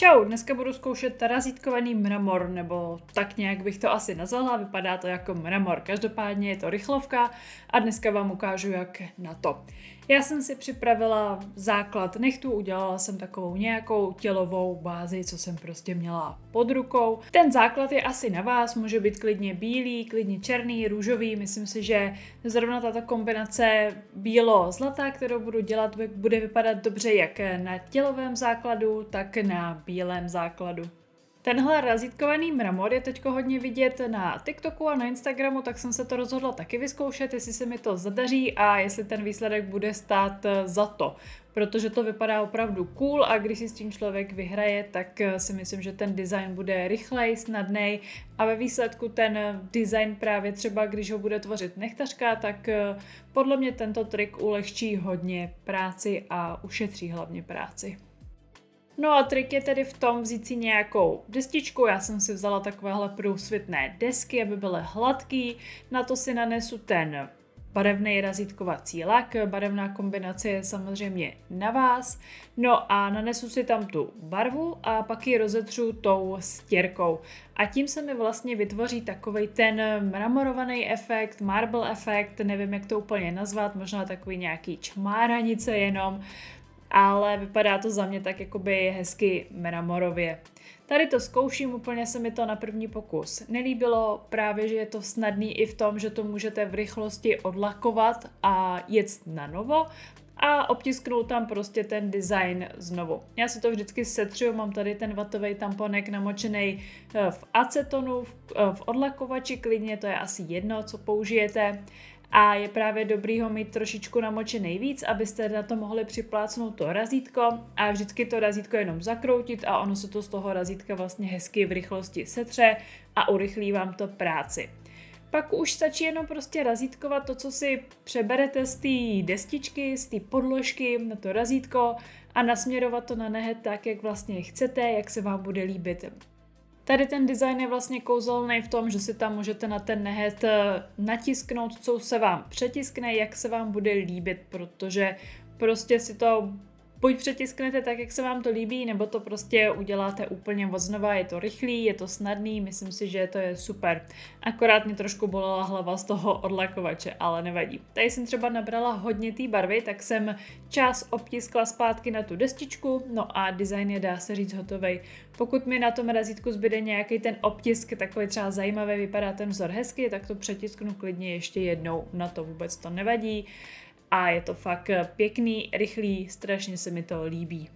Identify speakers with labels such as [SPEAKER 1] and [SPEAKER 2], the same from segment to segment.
[SPEAKER 1] Čau, dneska budu zkoušet razítkovaný mramor, nebo tak nějak bych to asi nazvala, vypadá to jako mramor. Každopádně je to rychlovka a dneska vám ukážu, jak na to. Já jsem si připravila základ nechtu, udělala jsem takovou nějakou tělovou bázi, co jsem prostě měla pod rukou. Ten základ je asi na vás, může být klidně bílý, klidně černý, růžový, myslím si, že zrovna tato kombinace bílo-zlatá, kterou budu dělat, bude vypadat dobře jak na tělovém základu, tak na bílém základu. Tenhle razítkovaný mramor je teď hodně vidět na TikToku a na Instagramu, tak jsem se to rozhodla taky vyzkoušet, jestli se mi to zadaří a jestli ten výsledek bude stát eh, za to. Protože to vypadá opravdu cool a když si s tím člověk vyhraje, tak eh, si myslím, že ten design bude rychlej, snadnej a ve výsledku ten eh, design právě třeba, když ho bude tvořit nechtařka, tak podle mě tento trik ulehčí hodně práci a ušetří hlavně práci. No a trik je tedy v tom vzít si nějakou destičku, já jsem si vzala takovéhle průsvitné desky, aby byly hladký, na to si nanesu ten barevný razítkovací lak, barevná kombinace je samozřejmě na vás. No a nanesu si tam tu barvu a pak ji rozetřu tou stěrkou. A tím se mi vlastně vytvoří takový ten mramorovaný efekt, marble efekt, nevím jak to úplně nazvat, možná takový nějaký čmáranice jenom ale vypadá to za mě tak jakoby hezky meramorově. Tady to zkouším, úplně se mi to na první pokus nelíbilo, právě že je to snadný i v tom, že to můžete v rychlosti odlakovat a jet na novo a obtisknout tam prostě ten design znovu. Já si to vždycky setřu. mám tady ten vatový tamponek namočený eh, v acetonu, v, eh, v odlakovači klidně, to je asi jedno, co použijete a je právě dobrý ho mít trošičku namočený víc, abyste na to mohli připlácnout to razítko a vždycky to razítko jenom zakroutit a ono se to z toho razítka vlastně hezky v rychlosti setře a urychlí vám to práci. Pak už stačí jenom prostě razítkovat to, co si přeberete z té destičky, z té podložky na to razítko a nasměrovat to na nehet tak, jak vlastně chcete, jak se vám bude líbit. Tady ten design je vlastně kouzelný v tom, že si tam můžete na ten nehet eh, natisknout, co se vám přetiskne, jak se vám bude líbit, protože prostě si to buď přetisknete tak, jak se vám to líbí, nebo to prostě uděláte úplně od znova, je to rychlý, je to snadný, myslím si, že to je super. Akorát mě trošku bolela hlava z toho odlakovače, ale nevadí. Tady jsem třeba nabrala hodně té barvy, tak jsem čas obtiskla zpátky na tu destičku, no a design je dá se říct hotovej. Pokud mi na tom razítku zbyde nějaký ten obtisk, takový třeba zajímavý, vypadá ten vzor hezky, tak to přetisknu klidně ještě jednou, na to vůbec to nevadí a je to fakt eh, pěkný, rychlý, strašně se mi to líbí.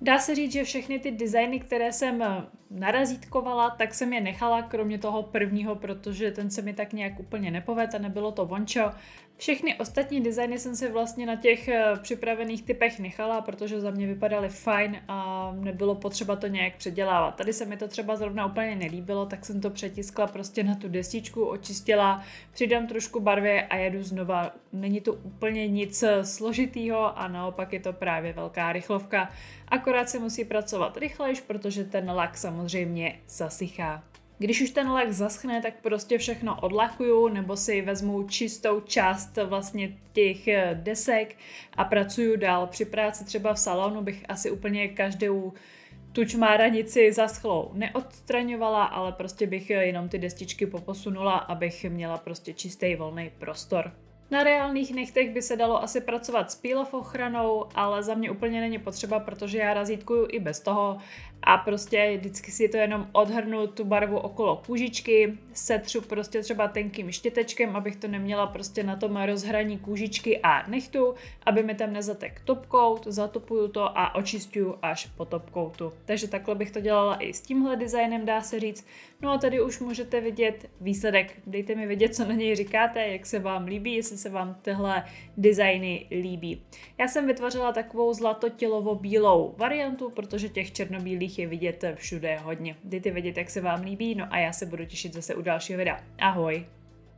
[SPEAKER 1] Dá se říct, že všechny ty designy, které jsem eh, narazítkovala, tak jsem je nechala, kromě toho prvního, protože ten se mi tak nějak úplně nepovedl a nebylo to vončo. Všechny ostatní designy jsem si vlastně na těch eh, připravených typech nechala, protože za mě vypadaly fajn a nebylo potřeba to nějak předělávat. Tady se mi to třeba zrovna úplně nelíbilo, tak jsem to přetiskla prostě na tu destičku, očistila, přidám trošku barvy a jedu znova. Není to úplně nic eh, složitýho a naopak je to právě velká rychlovka. A akorát se musí pracovat rychlejš, protože ten lak samozřejmě zasychá. Když už ten lak zaschne, tak prostě všechno odlakuju nebo si vezmu čistou část vlastně těch eh, desek a pracuju dál. Při práci třeba v salonu bych asi úplně každou tu zaschlou neodstraňovala, ale prostě bych jenom ty destičky poposunula, abych měla prostě čistý volný prostor. Na reálných nechtech by se dalo asi pracovat s pílov ochranou, ale za mě úplně není potřeba, protože já razítkuju i bez toho a prostě vždycky si to jenom odhrnu tu barvu okolo kůžičky, setřu prostě třeba tenkým štětečkem, abych to neměla prostě na tom rozhraní kůžičky a nechtu, aby mi tam nezatek topkou, zatopuju to a očistuju až po topkoutu. Takže takhle bych to dělala i s tímhle designem, dá se říct. No a tady už můžete vidět výsledek. Dejte mi vědět, co na něj říkáte, jak se vám líbí, jestli se vám tyhle designy líbí. Já jsem vytvořila takovou zlatotělovo-bílou variantu, protože těch černobílých kterých je vidět eh, všude hodně. Dejte vědět, jak se vám líbí, no a já se budu těšit zase u dalšího videa. Ahoj!